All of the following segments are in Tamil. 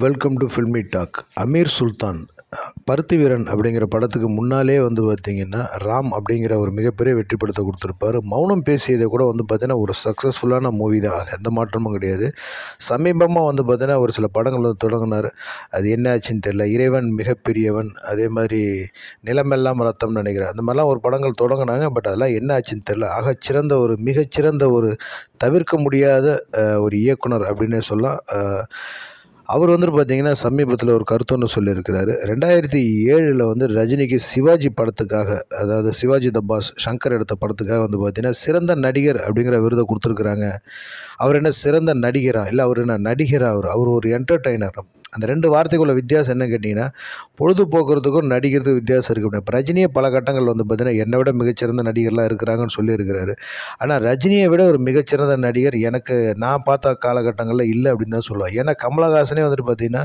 welcome to filmy talk Ameer Sultan Paruthi Veeran அப்படிங்கிற படத்துக்கு முன்னாலே வந்து பார்த்திங்கன்னா ராம் அப்படிங்கிற ஒரு மிகப்பெரிய வெற்றி படத்தை கொடுத்துருப்பாரு மௌனம் பேசியதை கூட வந்து பார்த்திங்கன்னா ஒரு சக்ஸஸ்ஃபுல்லான மூவி தான் அது எந்த மாற்றமும் கிடையாது சமீபமாக வந்து பார்த்திங்கன்னா ஒரு சில படங்கள் வந்து தொடங்கினார் அது என்ன ஆச்சுன்னு தெரில இறைவன் மிகப்பெரியவன் அதே மாதிரி நிலமெல்லாம் ரத்தம்னு நினைக்கிறேன் அந்த மாதிரிலாம் ஒரு படங்கள் தொடங்கினாங்க பட் அதெல்லாம் என்ன ஆச்சுன்னு தெரில சிறந்த ஒரு மிகச்சிறந்த ஒரு தவிர்க்க முடியாத ஒரு இயக்குனர் அப்படின்னே சொல்லலாம் அவர் வந்துட்டு பார்த்திங்கன்னா சமீபத்தில் ஒரு கருத்துன்னு சொல்லியிருக்கிறாரு ரெண்டாயிரத்தி ஏழில் வந்து ரஜினிக்கு சிவாஜி படத்துக்காக அதாவது சிவாஜி த பாஸ் சங்கர் எடுத்த படத்துக்காக வந்து பார்த்திங்கன்னா சிறந்த நடிகர் அப்படிங்கிற விருதை கொடுத்துருக்குறாங்க அவர் என்ன சிறந்த நடிகரா இல்லை அவர் என்ன நடிகரா அவர் அவர் ஒரு என்டர்டெய்னர் அந்த ரெண்டு வார்த்தைக்குள்ள வித்தியாசம் என்னன்னு கேட்டிங்கன்னா பொழுதுபோக்குறதுக்கும் நடிக்கிறதுக்கும் வித்தியாசம் இருக்குது இப்போ ரஜினியை பல கட்டங்கள் வந்து பார்த்திங்கன்னா என்னை விட மிகச்சிறந்த நடிகர்லாம் இருக்கிறாங்கன்னு சொல்லியிருக்கிறாரு ஆனால் ரஜினியை விட ஒரு மிகச்சிறந்த நடிகர் எனக்கு நான் பார்த்த காலகட்டங்களில் இல்லை அப்படின்னு தான் சொல்லுவேன் ஏன்னா கமலஹாசனே வந்துட்டு பார்த்திங்கன்னா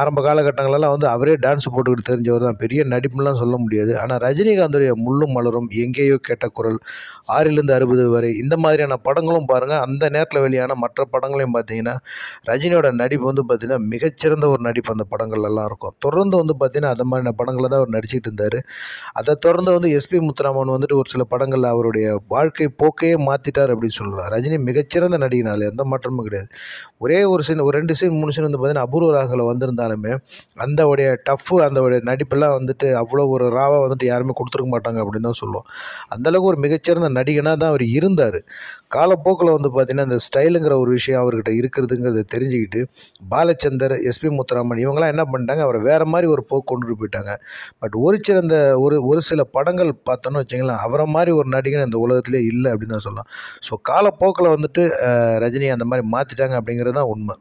ஆரம்ப காலகட்டங்களெல்லாம் வந்து அவரே டான்ஸ் போட்டுக்கிட்டு தெரிஞ்சவர் தான் பெரிய நடிப்புலாம் சொல்ல முடியாது ஆனால் ரஜினிகாந்துடைய முள்ளும் மலரும் எங்கேயோ கேட்ட குரல் ஆறிலிருந்து அறுபது வரை இந்த மாதிரியான படங்களும் பாருங்கள் அந்த நேரத்தில் வெளியான மற்ற படங்களையும் பார்த்தீங்கன்னா ரஜினியோட நடிப்பு வந்து பார்த்திங்கன்னா மிகச்சிறந்த ஒரு நடிப்பு அந்த படங்கள்லாம் இருக்கும் தொடர்ந்து வந்து பார்த்திங்கன்னா அந்த மாதிரியான படங்களை தான் அவர் நடிச்சிட்டு இருந்தார் அதை தொடர்ந்து வந்து எஸ்பி முத்துராமன் வந்துட்டு ஒரு சில படங்களில் அவருடைய வாழ்க்கை போக்கையே மாற்றிட்டார் அப்படின்னு சொல்லலாம் ரஜினி மிகச்சிறந்த நடிகனால் எந்த மாற்றமும் கிடையாது ஒரே ஒரு சீன் ஒரு ரெண்டு சீன் மூணு சீன் வந்து பார்த்திங்கன்னா அபூர்வ ராகில் வந்திருந்தாலுமே அந்தவுடைய டஃப்பு அந்த நடிப்பெல்லாம் வந்துட்டு அவ்வளோ ஒரு ராவாக வந்துட்டு யாருமே கொடுத்துருக்க மாட்டாங்க அப்படின்னு தான் சொல்லுவோம் அந்தளவுக்கு ஒரு மிகச்சிறந்த நடிகனாக தான் அவர் இருந்தார் காலப்போக்கில் வந்து பார்த்திங்கன்னா அந்த ஸ்டைலுங்கிற ஒரு விஷயம் அவர்கிட்ட இருக்கிறதுங்கிறத தெரிஞ்சுக்கிட்டு பாலச்சந்தர் எஸ்பி முத்துராமன் இவங்களாம் என்ன பண்ணிட்டாங்க அவரை வேறு மாதிரி ஒரு போக்கு கொண்டு போயிட்டாங்க பட் ஒரு சில இந்த ஒரு ஒரு சில படங்கள் பார்த்தோன்னு வச்சிங்களேன் அவரை மாதிரி ஒரு நடிகன் இந்த உலகத்திலே இல்லை அப்படின்னு தான் சொல்லலாம் ஸோ காலப்போக்கில் வந்துட்டு ரஜினி அந்த மாதிரி மாற்றிட்டாங்க அப்படிங்கிறது தான் உண்மை